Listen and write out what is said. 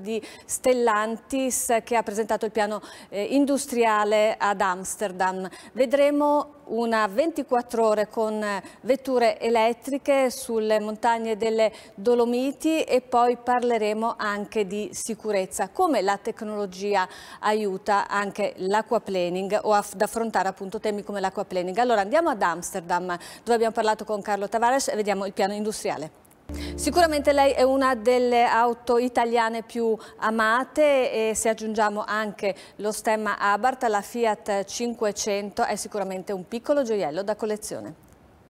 di Stellantis che ha presentato il piano eh, industriale ad Amsterdam. Vedremo una 24 ore con eh, vetture elettriche sulle montagne delle Dolomiti e poi parleremo anche di sicurezza, come la tecnologia aiuta anche l'acquaplaning o ad affrontare appunto temi come l'acquaplaning. Allora andiamo ad Amsterdam dove abbiamo parlato con Carlo Tavares e vediamo il piano industriale. Sicuramente lei è una delle auto italiane più amate e se aggiungiamo anche lo stemma Abarth, la Fiat 500 è sicuramente un piccolo gioiello da collezione.